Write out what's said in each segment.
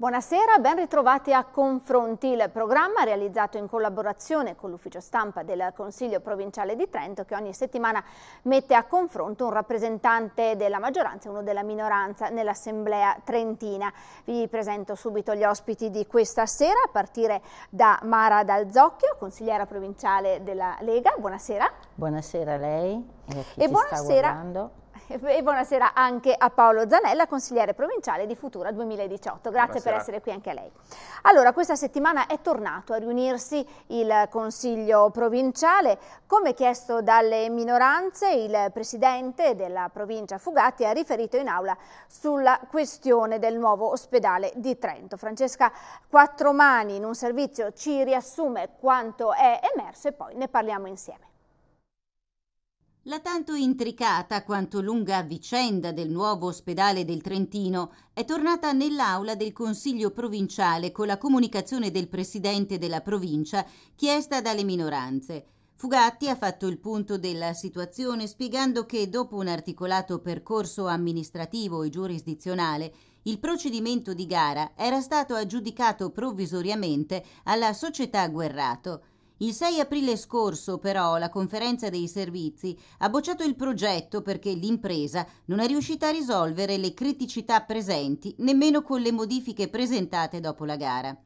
Buonasera, ben ritrovati a Confronti, il programma realizzato in collaborazione con l'ufficio stampa del Consiglio Provinciale di Trento che ogni settimana mette a confronto un rappresentante della maggioranza e uno della minoranza nell'Assemblea Trentina. Vi presento subito gli ospiti di questa sera a partire da Mara Dalzocchio, consigliera provinciale della Lega. Buonasera. Buonasera a lei e a chi e buonasera sta guardando e buonasera anche a Paolo Zanella, consigliere provinciale di Futura 2018. Grazie buonasera. per essere qui anche a lei. Allora, questa settimana è tornato a riunirsi il Consiglio provinciale. Come chiesto dalle minoranze, il presidente della provincia Fugatti ha riferito in aula sulla questione del nuovo ospedale di Trento. Francesca Quattromani in un servizio ci riassume quanto è emerso e poi ne parliamo insieme. La tanto intricata quanto lunga vicenda del nuovo ospedale del Trentino è tornata nell'aula del Consiglio provinciale con la comunicazione del Presidente della provincia chiesta dalle minoranze. Fugatti ha fatto il punto della situazione spiegando che dopo un articolato percorso amministrativo e giurisdizionale il procedimento di gara era stato aggiudicato provvisoriamente alla società Guerrato. Il 6 aprile scorso, però, la conferenza dei servizi ha bocciato il progetto perché l'impresa non è riuscita a risolvere le criticità presenti nemmeno con le modifiche presentate dopo la gara.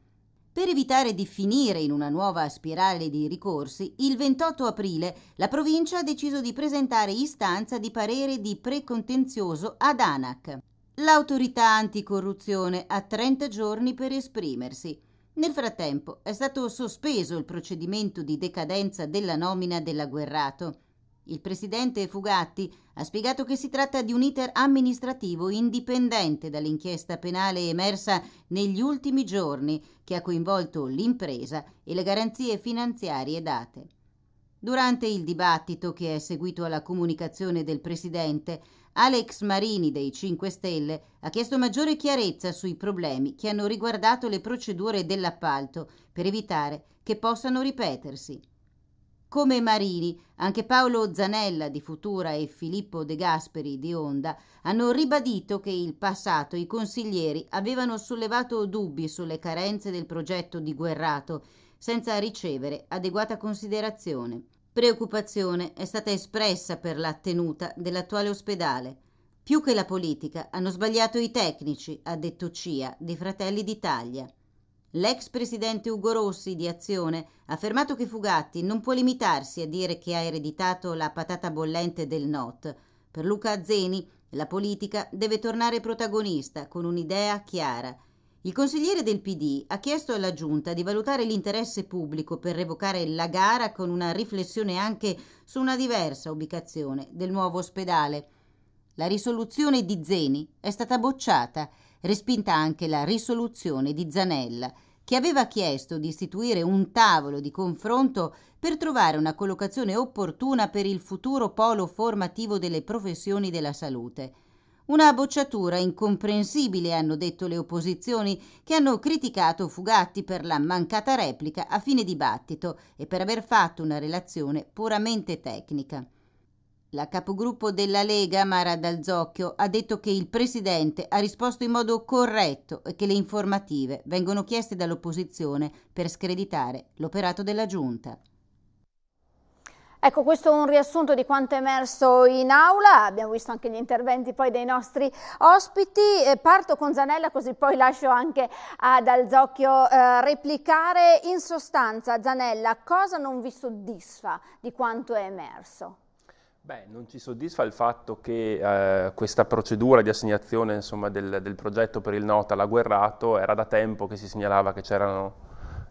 Per evitare di finire in una nuova spirale di ricorsi, il 28 aprile la provincia ha deciso di presentare istanza di parere di precontenzioso ad ANAC. L'autorità anticorruzione ha 30 giorni per esprimersi. Nel frattempo è stato sospeso il procedimento di decadenza della nomina della Guerrato. Il presidente Fugatti ha spiegato che si tratta di un iter amministrativo indipendente dall'inchiesta penale emersa negli ultimi giorni che ha coinvolto l'impresa e le garanzie finanziarie date. Durante il dibattito che è seguito alla comunicazione del presidente, Alex Marini dei 5 Stelle ha chiesto maggiore chiarezza sui problemi che hanno riguardato le procedure dell'appalto per evitare che possano ripetersi. Come Marini, anche Paolo Zanella di Futura e Filippo De Gasperi di Onda hanno ribadito che in passato i consiglieri avevano sollevato dubbi sulle carenze del progetto di Guerrato senza ricevere adeguata considerazione. Preoccupazione è stata espressa per la tenuta dell'attuale ospedale. Più che la politica hanno sbagliato i tecnici, ha detto Cia dei Fratelli d'Italia. L'ex presidente Ugo Rossi di Azione ha affermato che Fugatti non può limitarsi a dire che ha ereditato la patata bollente del NOT. Per Luca Azzeni la politica deve tornare protagonista con un'idea chiara il consigliere del PD ha chiesto alla Giunta di valutare l'interesse pubblico per revocare la gara con una riflessione anche su una diversa ubicazione del nuovo ospedale. La risoluzione di Zeni è stata bocciata, respinta anche la risoluzione di Zanella, che aveva chiesto di istituire un tavolo di confronto per trovare una collocazione opportuna per il futuro polo formativo delle professioni della salute. Una bocciatura incomprensibile, hanno detto le opposizioni, che hanno criticato Fugatti per la mancata replica a fine dibattito e per aver fatto una relazione puramente tecnica. La capogruppo della Lega, Mara Dalzocchio, ha detto che il Presidente ha risposto in modo corretto e che le informative vengono chieste dall'opposizione per screditare l'operato della Giunta. Ecco, questo è un riassunto di quanto è emerso in aula, abbiamo visto anche gli interventi poi dei nostri ospiti. Eh, parto con Zanella così poi lascio anche ad Alzocchio eh, replicare. In sostanza, Zanella, cosa non vi soddisfa di quanto è emerso? Beh, non ci soddisfa il fatto che eh, questa procedura di assegnazione insomma, del, del, progetto per il Nota alla Guerrato era da tempo che si segnalava che c'erano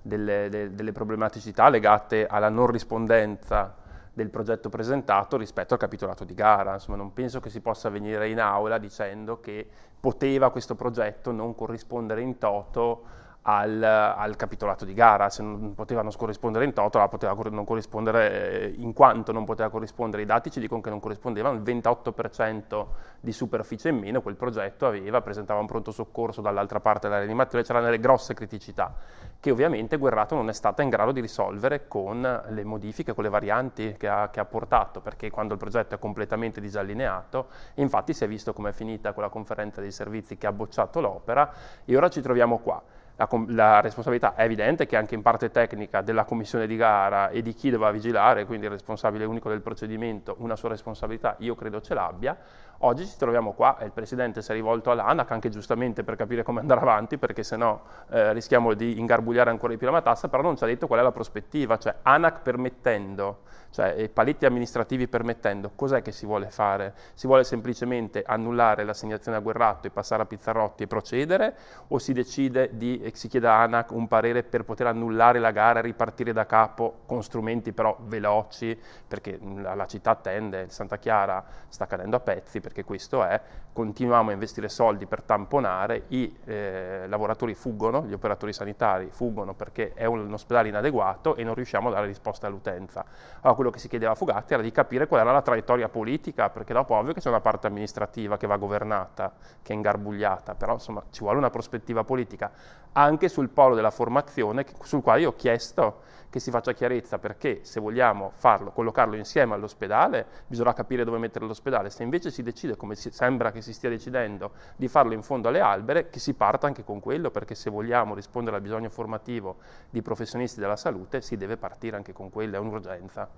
delle, de, delle problematicità legate alla non rispondenza del progetto presentato rispetto al capitolato di gara. Insomma, non penso che si possa venire in aula dicendo che poteva questo progetto non corrispondere in toto al, al, capitolato di gara, se non poteva non corrispondere in toto, poteva non corrispondere in quanto non poteva corrispondere. I dati ci dicono che non corrispondevano, il 28% di superficie in meno quel progetto aveva, presentava un pronto soccorso dall'altra parte della rianimazione, c'erano delle grosse criticità che ovviamente Guerrato non è stata in grado di risolvere con le modifiche, con le varianti che ha, che ha portato, perché quando il progetto è completamente disallineato, infatti si è visto come è finita quella conferenza dei servizi che ha bocciato l'opera e ora ci troviamo qua la, la, responsabilità è evidente che è anche in parte tecnica della commissione di gara e di chi doveva vigilare, quindi il responsabile unico del procedimento, una sua responsabilità io credo ce l'abbia, Oggi ci troviamo qua e il Presidente si è rivolto all'ANAC, anche giustamente per capire come andare avanti, perché sennò eh, rischiamo di ingarbugliare ancora di più la matassa, però non ci ha detto qual è la prospettiva, cioè ANAC permettendo, cioè paletti amministrativi permettendo, cos'è che si vuole fare? Si vuole semplicemente annullare l'assegnazione a Guerratto e passare a Pizzarotti e procedere o si decide di, eh, si chiede a ANAC un parere per poter annullare la gara e ripartire da capo con strumenti però veloci, perché mm, la, la città attende, Santa Chiara sta cadendo a pezzi, perché questo è continuiamo a investire soldi per tamponare, i eh, lavoratori fuggono, gli operatori sanitari fuggono perché è un, un, ospedale inadeguato e non riusciamo a dare risposta all'utenza. Allora quello che si chiedeva a Fugatti era di capire qual era la traiettoria politica, perché dopo ovvio che c'è una parte amministrativa che va governata, che è ingarbugliata, però insomma ci vuole una prospettiva politica anche sul polo della formazione sul quale io ho chiesto che si faccia chiarezza perché se vogliamo farlo, collocarlo insieme all'ospedale, bisognerà capire dove mettere l'ospedale, se invece si decide come si, sembra che si stia decidendo di farlo in fondo alle albere, che si parta anche con quello, perché se vogliamo rispondere al bisogno formativo di professionisti della salute, si deve partire anche con quello, è un'urgenza.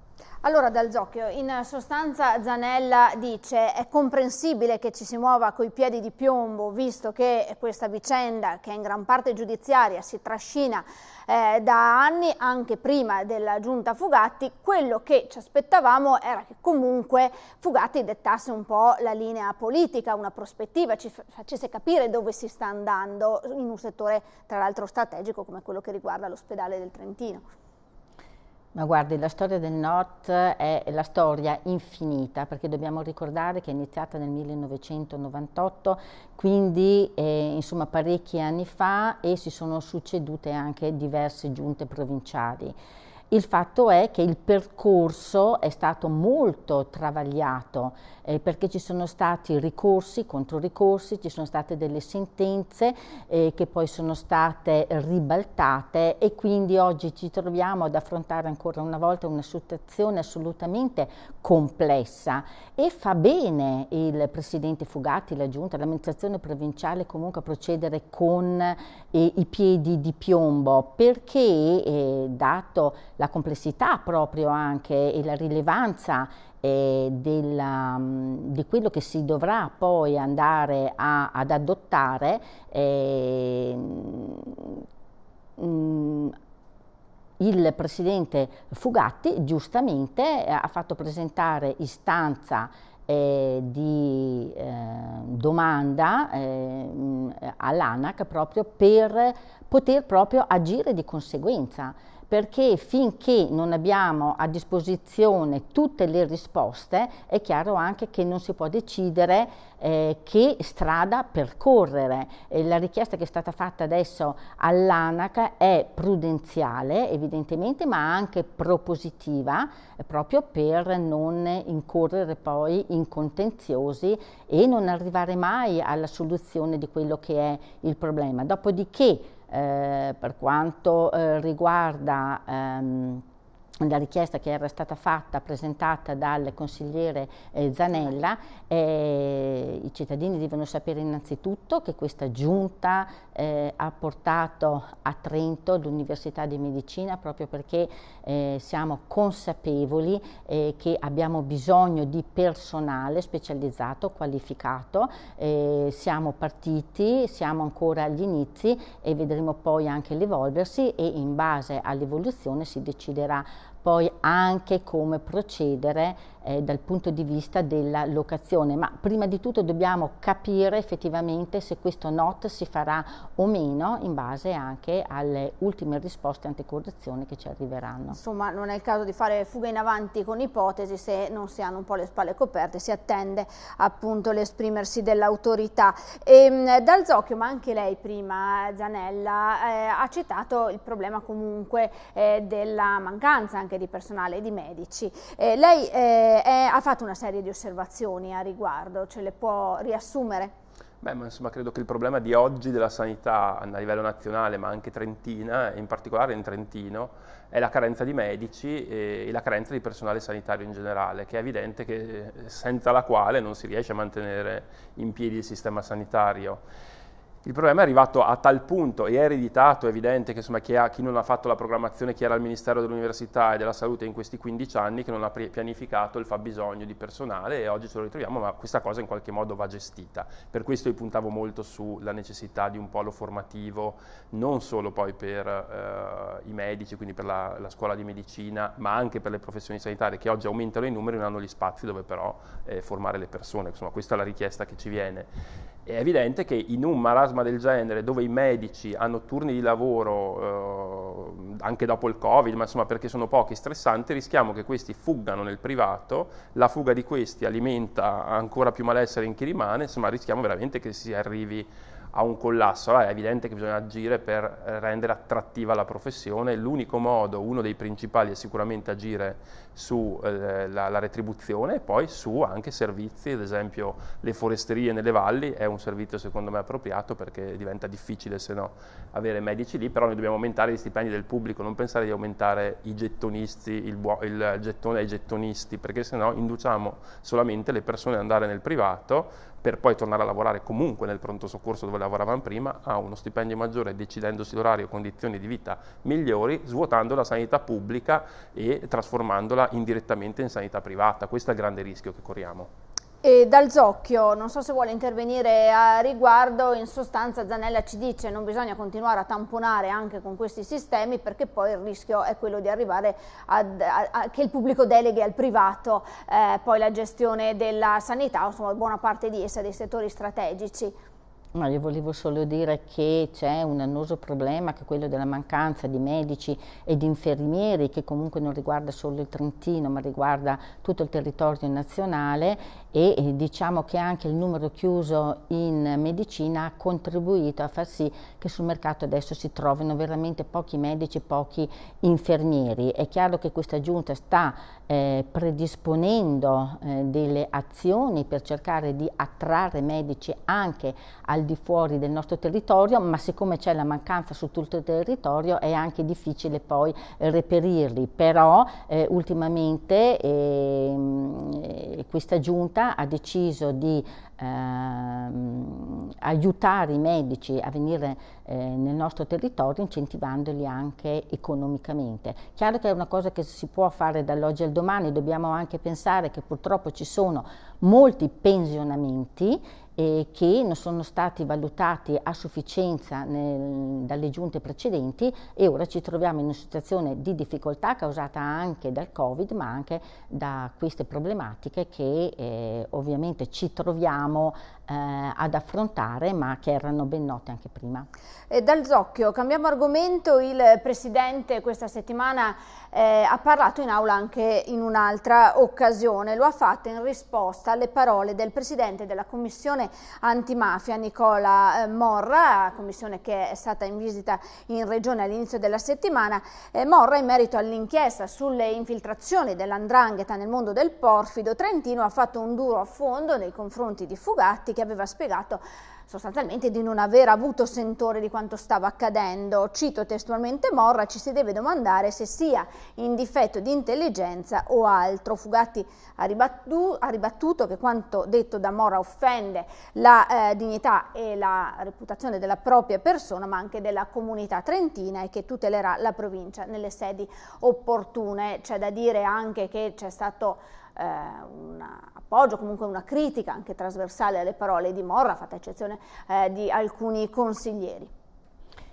Allora, Dal Zocchio, in sostanza Zanella dice è comprensibile che ci si muova coi piedi di piombo, visto che questa vicenda, che è in gran parte giudiziaria, si trascina eh, da anni, anche prima della giunta Fugatti, quello che ci aspettavamo era che comunque Fugatti dettasse un po' la linea politica, una prospettiva, ci facesse capire dove si sta andando in un settore tra l'altro strategico come quello che riguarda l'ospedale del Trentino. Ma guardi, la storia del NOT è la storia infinita, perché dobbiamo ricordare che è iniziata nel 1998, quindi eh, insomma parecchi anni fa e si sono succedute anche diverse giunte provinciali. Il fatto è che il percorso è stato molto travagliato eh, perché ci sono stati ricorsi, contro ricorsi, ci sono state delle sentenze eh, che poi sono state ribaltate e quindi oggi ci troviamo ad affrontare ancora una volta una situazione assolutamente complessa e fa bene il Presidente Fugatti, la Giunta, l'amministrazione provinciale comunque a procedere con eh, i piedi di piombo perché eh, dato la complessità proprio anche e la rilevanza eh, della, mm, di quello che si dovrà poi andare a, ad adottare eh, mh, mm, il presidente Fugatti giustamente eh, ha fatto presentare istanza eh, di eh, domanda eh, all'ANAC proprio per poter proprio agire di conseguenza perché finché non abbiamo a disposizione tutte le risposte è chiaro anche che non si può decidere eh, che strada percorrere. Eh, la richiesta che è stata fatta adesso all'ANAC è prudenziale evidentemente ma anche propositiva eh, proprio per non incorrere poi in contenziosi e non arrivare mai alla soluzione di quello che è il problema. Dopodiché eh, per quanto eh, riguarda ehm, la richiesta che era stata fatta, presentata dal consigliere eh, Zanella, eh, i cittadini devono sapere innanzitutto che questa giunta eh, ha portato a Trento l'Università di Medicina proprio perché eh, siamo consapevoli eh, che abbiamo bisogno di personale specializzato, qualificato, eh, siamo partiti, siamo ancora agli inizi e vedremo poi anche l'evolversi e in base all'evoluzione si deciderà poi anche come procedere eh, dal punto di vista della locazione, ma prima di tutto dobbiamo capire effettivamente se questo NOT si farà o meno in base anche alle ultime risposte anticorruzione che ci arriveranno. Insomma non è il caso di fare fuga in avanti con ipotesi se non si hanno un po' le spalle coperte, si attende appunto l'esprimersi dell'autorità. Ehm, dal Zocchio, ma anche lei prima Zanella, eh, ha citato il problema comunque eh, della mancanza anche di personale e di medici. Eh, lei eh, eh, è, ha fatto una serie di osservazioni a riguardo, ce le può riassumere? Beh, insomma, credo che il problema di oggi della sanità a livello nazionale, ma anche trentina, in particolare in Trentino, è la carenza di medici e, e la carenza di personale sanitario in generale, che è evidente che eh, senza la quale non si riesce a mantenere in piedi il sistema sanitario. Il problema è arrivato a tal punto e è ereditato, è evidente che insomma, chi, ha, chi, non ha fatto la programmazione, chi era al Ministero dell'Università e della Salute in questi 15 anni, che non ha pianificato il fabbisogno di personale e oggi ce lo ritroviamo, ma questa cosa in qualche modo va gestita. Per questo io puntavo molto sulla necessità di un polo formativo, non solo poi per eh, i medici, quindi per la, la, scuola di medicina, ma anche per le professioni sanitarie, che oggi aumentano i numeri e non hanno gli spazi dove però eh, formare le persone. Insomma, questa è la richiesta che ci viene è evidente che in un marasma del genere, dove i medici hanno turni di lavoro eh, anche dopo il Covid, ma insomma perché sono pochi stressanti, rischiamo che questi fuggano nel privato, la fuga di questi alimenta ancora più malessere in chi rimane, insomma rischiamo veramente che si arrivi a un collasso. Allora è evidente che bisogna agire per rendere attrattiva la professione, l'unico modo, uno dei principali è sicuramente agire sulla eh, retribuzione e poi su anche servizi, ad esempio le foresterie nelle valli è un servizio secondo me appropriato perché diventa difficile se no avere medici lì, però noi dobbiamo aumentare gli stipendi del pubblico, non pensare di aumentare i gettonisti, il, buo, il gettone ai gettonisti, perché se no induciamo solamente le persone ad andare nel privato per poi tornare a lavorare comunque nel pronto soccorso dove lavoravano prima, ha uno stipendio maggiore decidendosi l'orario, condizioni di vita migliori, svuotando la sanità pubblica e trasformandola indirettamente in sanità privata. Questo è il grande rischio che corriamo. E dal Zocchio, non so se vuole intervenire a riguardo, in sostanza Zanella ci dice che non bisogna continuare a tamponare anche con questi sistemi perché poi il rischio è quello di arrivare ad, a, a, che il pubblico deleghi al privato eh, poi la gestione della sanità, insomma buona parte di essa, dei settori strategici. No, io volevo solo dire che c'è un annoso problema che è quello della mancanza di medici e di infermieri che comunque non riguarda solo il Trentino ma riguarda tutto il territorio nazionale e, e diciamo che anche il numero chiuso in medicina ha contribuito a far sì che sul mercato adesso si trovino veramente pochi medici e pochi infermieri. È chiaro che questa giunta sta eh, predisponendo eh, delle azioni per cercare di attrarre medici anche al di fuori del nostro territorio, ma siccome c'è la mancanza su tutto il territorio è anche difficile poi eh, reperirli. Però eh, ultimamente ehm, eh, questa giunta ha deciso di ehm, aiutare i medici a venire eh, nel nostro territorio incentivandoli anche economicamente. Chiaro che è una cosa che si può fare dall'oggi al domani, dobbiamo anche pensare che purtroppo ci sono molti pensionamenti eh, che non sono stati valutati a sufficienza nel, dalle giunte precedenti e ora ci troviamo in una situazione di difficoltà causata anche dal Covid ma anche da queste problematiche che eh, ovviamente ci troviamo abbiamo Eh, ad affrontare ma che erano ben note anche prima. E eh, dal Zocchio, cambiamo argomento, il Presidente questa settimana eh, ha parlato in aula anche in un'altra occasione, lo ha fatto in risposta alle parole del Presidente della Commissione Antimafia Nicola eh, Morra, commissione che è stata in visita in Regione all'inizio della settimana, eh, Morra in merito all'inchiesta sulle infiltrazioni dell'andrangheta nel mondo del porfido trentino ha fatto un duro affondo nei confronti di Fugatti che aveva spiegato sostanzialmente di non aver avuto sentore di quanto stava accadendo. Cito testualmente Morra, ci si deve domandare se sia in difetto di intelligenza o altro. Fugatti ha, ribattu ha ribattuto che quanto detto da Morra offende la eh, dignità e la reputazione della propria persona ma anche della comunità trentina e che tutelerà la provincia nelle sedi opportune. C'è da dire anche che c'è stato eh, un appoggio, comunque una critica anche trasversale alle parole di Morra, fatta eccezione eh, di alcuni consiglieri.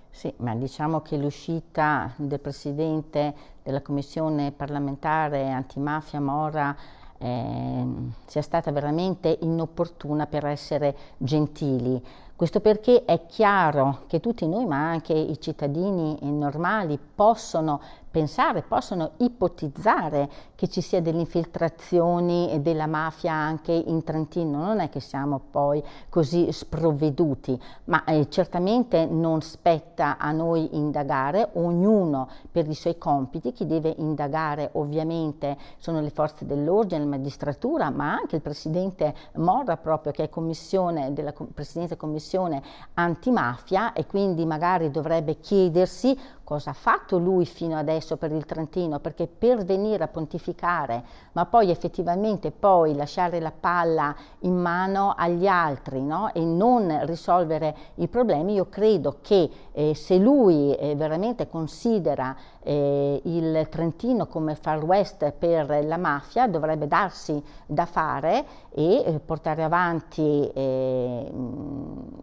Sì, ma diciamo che l'uscita del Presidente della Commissione parlamentare antimafia Mora eh, sia stata veramente inopportuna per essere gentili. Questo perché è chiaro che tutti noi, ma anche i cittadini eh, normali, possono pensare, possono ipotizzare che ci sia delle infiltrazioni della mafia anche in Trentino. Non è che siamo poi così sprovveduti, ma eh, certamente non spetta a noi indagare, ognuno per i suoi compiti, chi deve indagare ovviamente sono le forze dell'ordine, la magistratura, ma anche il Presidente Morra proprio che è commissione della Presidenza Commissione Commissione antimafia e quindi magari dovrebbe chiedersi cosa ha fatto lui fino adesso per il Trentino, perché per venire a pontificare, ma poi effettivamente poi lasciare la palla in mano agli altri no? e non risolvere i problemi, io credo che eh, se lui eh, veramente considera eh, il Trentino come far west per la mafia, dovrebbe darsi da fare e eh, portare avanti eh,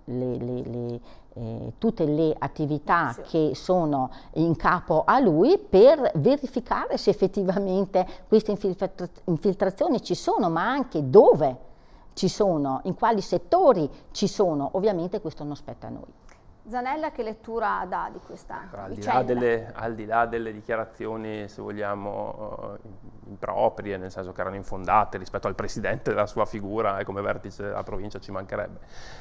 le, le, le eh, tutte le attività sì. che sono in capo a lui per verificare se effettivamente queste infiltrazioni ci sono, ma anche dove ci sono, in quali settori ci sono. Ovviamente questo non spetta a noi. Zanella che lettura dà di questa al di, delle, al di, là delle dichiarazioni, se vogliamo, eh, improprie, nel senso che erano infondate rispetto al presidente della sua figura e come vertice della provincia ci mancherebbe.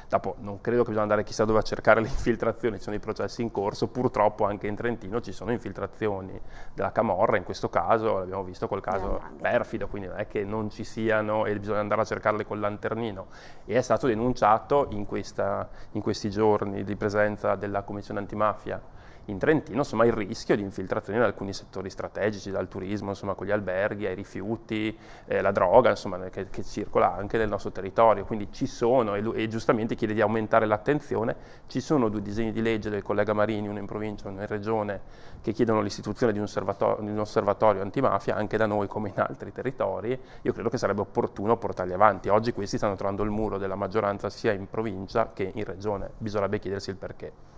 Dopo non credo che bisogna andare chissà dove a cercare le infiltrazioni, ci sono i processi in corso, purtroppo anche in Trentino ci sono infiltrazioni della Camorra, in questo caso l'abbiamo visto col caso perfido, quindi non è che non ci siano e bisogna andare a cercarle col lanternino. E è stato denunciato in, questa, in questi giorni di presenza sentenza della Commissione antimafia in Trentino insomma, il rischio di infiltrazione in alcuni settori strategici, dal turismo, insomma, con gli alberghi, ai rifiuti, eh, la droga, insomma, che, che, circola anche nel nostro territorio. Quindi ci sono, e, e, giustamente chiede di aumentare l'attenzione, ci sono due disegni di legge del collega Marini, uno in provincia e uno in regione, che chiedono l'istituzione di un, di un osservatorio antimafia anche da noi come in altri territori. Io credo che sarebbe opportuno portarli avanti. Oggi questi stanno trovando il muro della maggioranza sia in provincia che in regione. Bisognerebbe chiedersi il perché.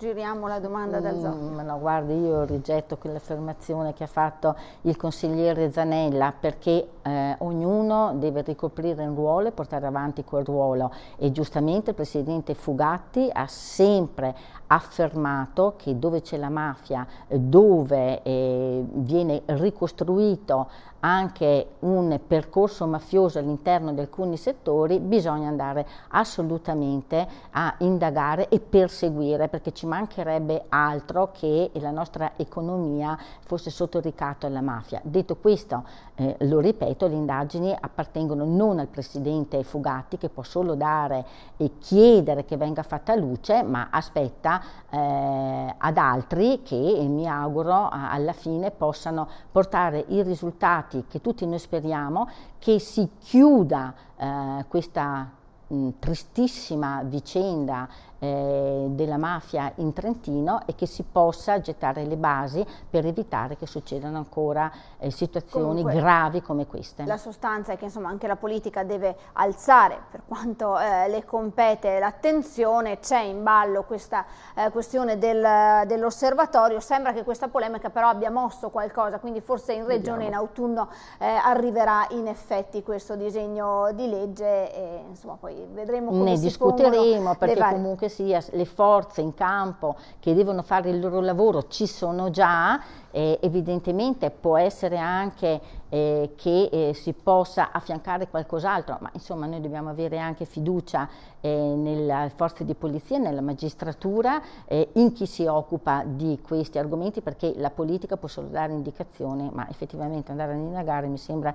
Giriamo la domanda mm, dal Zoffo. No, guardi, io rigetto quell'affermazione che ha fatto il consigliere Zanella perché eh, ognuno deve ricoprire un ruolo e portare avanti quel ruolo e giustamente il presidente Fugatti ha sempre affermato che dove c'è la mafia, dove eh, viene ricostruito anche un percorso mafioso all'interno di alcuni settori, bisogna andare assolutamente a indagare e perseguire perché ci mancherebbe altro che la nostra economia fosse sotto ricatto alla mafia. Detto questo, eh, lo ripeto, le indagini appartengono non al Presidente Fugatti che può solo dare e chiedere che venga fatta luce, ma aspetta eh, ad altri che mi auguro alla fine possano portare il risultato infatti che tutti noi speriamo che si chiuda eh, questa mh, tristissima vicenda eh, della mafia in Trentino e che si possa gettare le basi per evitare che succedano ancora eh, situazioni Comunque, gravi come queste. La sostanza è che insomma, anche la politica deve alzare per quanto eh, le compete l'attenzione, c'è in ballo questa eh, questione del, dell'osservatorio, sembra che questa polemica però abbia mosso qualcosa, quindi forse in regione Vediamo. in autunno eh, arriverà in effetti questo disegno di legge e insomma poi vedremo come ne discuteremo perché comunque sia le forze in campo che devono fare il loro lavoro ci sono già, eh, evidentemente può essere anche eh, che eh, si possa affiancare qualcos'altro, ma insomma noi dobbiamo avere anche fiducia eh, nelle forze di polizia, nella magistratura, eh, in chi si occupa di questi argomenti, perché la politica può solo dare indicazioni, ma effettivamente andare ad indagare mi sembra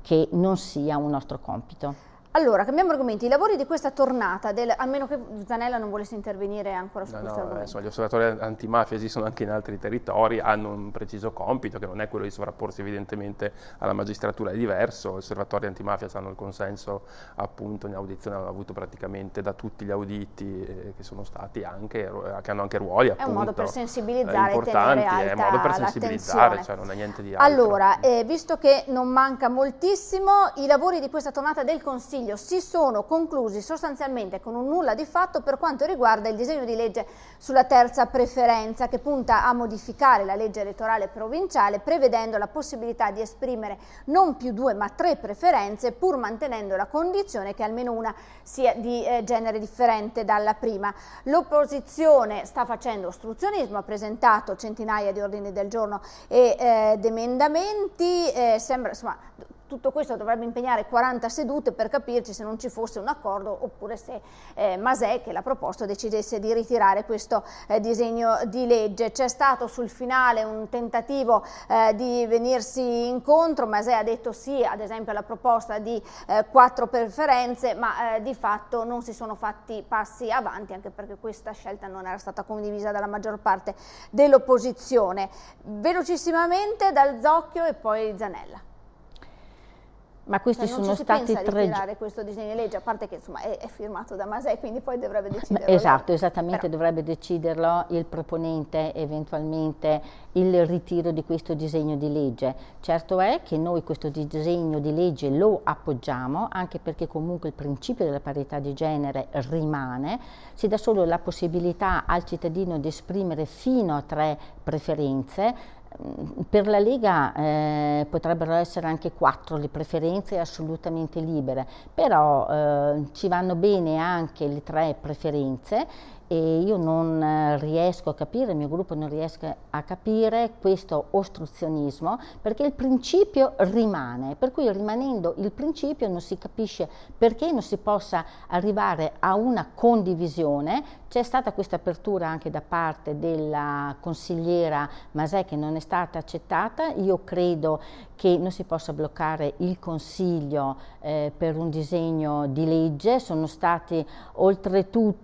che non sia un nostro compito. Allora, cambiamo argomenti. I lavori di questa tornata, del, a meno che Zanella non volesse intervenire ancora su no, questo no, argomento. Insomma, gli osservatori antimafia esistono anche in altri territori, hanno un preciso compito che non è quello di sovrapporsi evidentemente alla magistratura, è diverso. Gli osservatori antimafia hanno il consenso appunto in audizione, hanno avuto praticamente da tutti gli auditi eh, che sono stati anche, eh, che hanno anche ruoli appunto. È un modo per eh, sensibilizzare eh, importanti, è un modo per sensibilizzare, cioè non è niente di altro. Allora, eh, visto che non manca moltissimo, i lavori di questa tornata del Consiglio Consiglio si sono conclusi sostanzialmente con un nulla di fatto per quanto riguarda il disegno di legge sulla terza preferenza che punta a modificare la legge elettorale provinciale prevedendo la possibilità di esprimere non più due ma tre preferenze pur mantenendo la condizione che almeno una sia di eh, genere differente dalla prima. L'opposizione sta facendo ostruzionismo, ha presentato centinaia di ordini del giorno ed eh, emendamenti, eh, sembra insomma tutto questo dovrebbe impegnare 40 sedute per capirci se non ci fosse un accordo oppure se eh, Masè, che l'ha proposto, decidesse di ritirare questo eh, disegno di legge. C'è stato sul finale un tentativo eh, di venirsi incontro, Masè ha detto sì ad esempio alla proposta di eh, quattro preferenze, ma eh, di fatto non si sono fatti passi avanti anche perché questa scelta non era stata condivisa dalla maggior parte dell'opposizione. Velocissimamente dal Zocchio e poi Zanella. Ma questi cioè, sono stati tre giorni. questo disegno di legge, a parte che insomma, è, è, firmato da Masei, quindi poi dovrebbe deciderlo. Esatto, lei. esattamente Però. dovrebbe deciderlo il proponente eventualmente il ritiro di questo disegno di legge. Certo è che noi questo disegno di legge lo appoggiamo anche perché comunque il principio della parità di genere rimane, si dà solo la possibilità al cittadino di esprimere fino a tre preferenze per la Lega eh, potrebbero essere anche quattro le preferenze assolutamente libere, però eh, ci vanno bene anche le tre preferenze e io non eh, riesco a capire, il mio gruppo non riesce a capire questo ostruzionismo perché il principio rimane, per cui rimanendo il principio non si capisce perché non si possa arrivare a una condivisione. C'è stata questa apertura anche da parte della consigliera Masè che non è stata accettata, io credo che non si possa bloccare il Consiglio eh, per un disegno di legge, sono stati oltretutto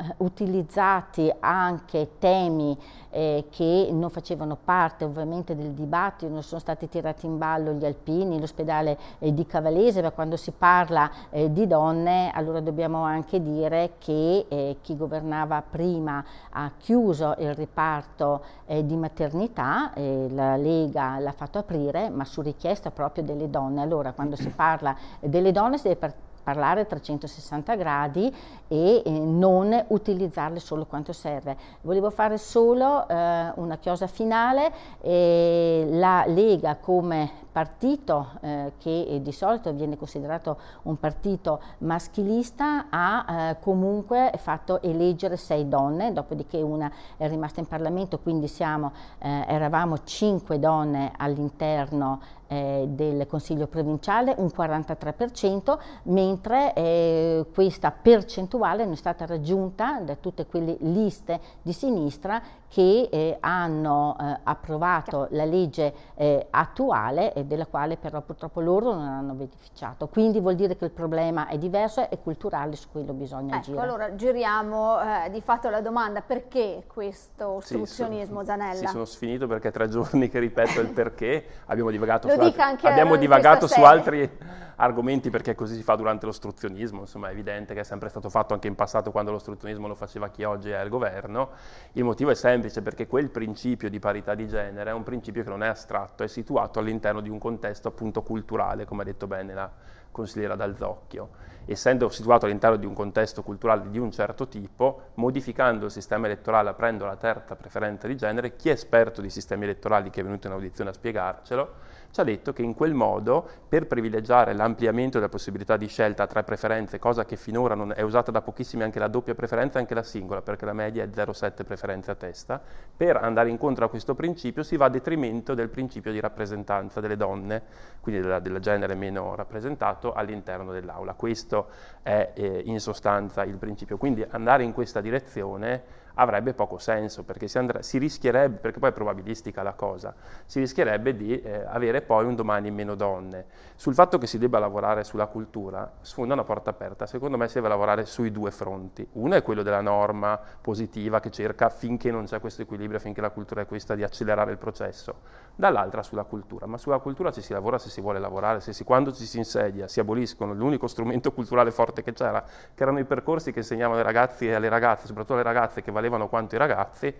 eh, utilizzati anche temi eh, che non facevano parte ovviamente del dibattito, sono stati tirati in ballo gli alpini, l'ospedale eh, di Cavallese, ma quando si parla eh, di donne allora dobbiamo anche dire che eh, chi governava prima ha chiuso il riparto di maternità, la Lega l'ha fatto aprire, ma su richiesta proprio delle donne. Allora, quando si parla delle donne si deve partire parlare a 360 gradi e eh, non utilizzarle solo quanto serve. Volevo fare solo eh, una chiosa finale, eh, la Lega come partito eh, che eh, di solito viene considerato un partito maschilista ha eh, comunque fatto eleggere sei donne, dopodiché una è rimasta in Parlamento, quindi siamo, eh, eravamo cinque donne all'interno eh, del Consiglio provinciale, un 43%, mentre eh, questa percentuale non è stata raggiunta da tutte quelle liste di sinistra che eh, hanno eh, approvato la legge eh, attuale e della quale però purtroppo loro non hanno beneficiato. Quindi vuol dire che il problema è diverso e culturale su quello lo bisogna ecco, girare. Allora giriamo eh, di fatto la domanda perché questo ostruzionismo sì, Zanella? Sì, sono sfinito perché tre giorni che ripeto il perché, abbiamo divagato, su altri, abbiamo divagato su altri argomenti perché così si fa durante l'ostruzionismo, insomma è evidente che è sempre stato fatto anche in passato quando l'ostruzionismo lo faceva chi oggi è al governo, il motivo è sempre semplice perché quel principio di parità di genere è un principio che non è astratto, è situato all'interno di un contesto appunto culturale, come ha detto bene la consigliera Dalzocchio. Essendo situato all'interno di un contesto culturale di un certo tipo, modificando il sistema elettorale, aprendo la terza preferenza di genere, chi è esperto di sistemi elettorali che è venuto in audizione a spiegarcelo, ci ha detto che in quel modo, per privilegiare l'ampliamento della possibilità di scelta tra preferenze, cosa che finora non è usata da pochissimi, anche la doppia preferenza e anche la singola, perché la media è 0,7 preferenze a testa, per andare incontro a questo principio si va a detrimento del principio di rappresentanza delle donne, quindi del genere meno rappresentato all'interno dell'aula. Questo è eh, in sostanza il principio. Quindi andare in questa direzione avrebbe poco senso, perché si, andrà, si, rischierebbe, perché poi è probabilistica la cosa, si rischierebbe di eh, avere poi un domani meno donne. Sul fatto che si debba lavorare sulla cultura sfonda una porta aperta, secondo me si deve lavorare sui due fronti. Uno è quello della norma positiva che cerca finché non c'è questo equilibrio, finché la cultura è questa, di accelerare il processo dall'altra sulla cultura. Ma sulla cultura ci si lavora se si vuole lavorare, se si, quando ci si insedia si aboliscono l'unico strumento culturale forte che c'era, che erano i percorsi che insegnavano ai ragazzi e alle ragazze, soprattutto alle ragazze che valevano quanto i ragazzi,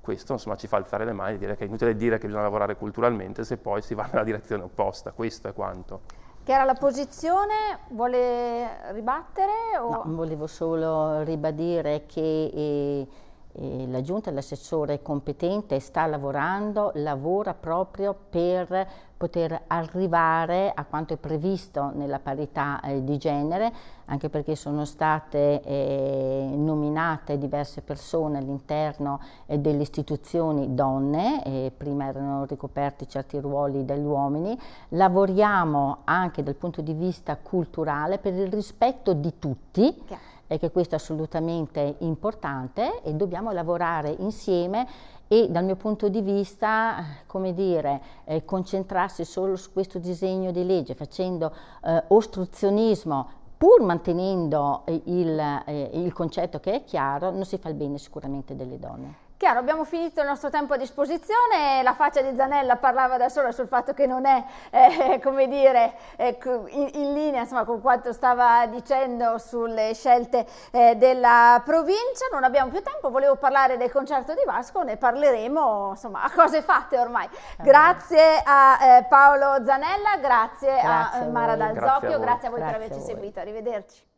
questo insomma, ci fa alzare le mani e dire che è inutile dire che bisogna lavorare culturalmente se poi si va nella direzione opposta, questo è quanto. Che era la posizione, vuole ribattere? O... No, volevo solo ribadire che... Eh, e la giunta, l'assessore competente sta lavorando, lavora proprio per poter arrivare a quanto è previsto nella parità eh, di genere, anche perché sono state eh, nominate diverse persone all'interno eh, delle istituzioni donne, prima erano ricoperti certi ruoli dagli uomini, lavoriamo anche dal punto di vista culturale per il rispetto di tutti. Chiaro e che questo è assolutamente importante e dobbiamo lavorare insieme e dal mio punto di vista, come dire, eh, concentrarsi solo su questo disegno di legge facendo eh, ostruzionismo pur mantenendo eh, il, eh, il concetto che è chiaro, non si fa il bene sicuramente delle donne. Chiaro, abbiamo finito il nostro tempo a disposizione, la faccia di Zanella parlava da sola sul fatto che non è, eh, come dire, eh, in, in, linea insomma, con quanto stava dicendo sulle scelte eh, della provincia, non abbiamo più tempo, volevo parlare del concerto di Vasco, ne parleremo insomma, a cose fatte ormai. Eh. Grazie a eh, Paolo Zanella, grazie, grazie a, a Mara Dalzocchio, grazie a voi, grazie a voi grazie per averci voi. seguito, arrivederci.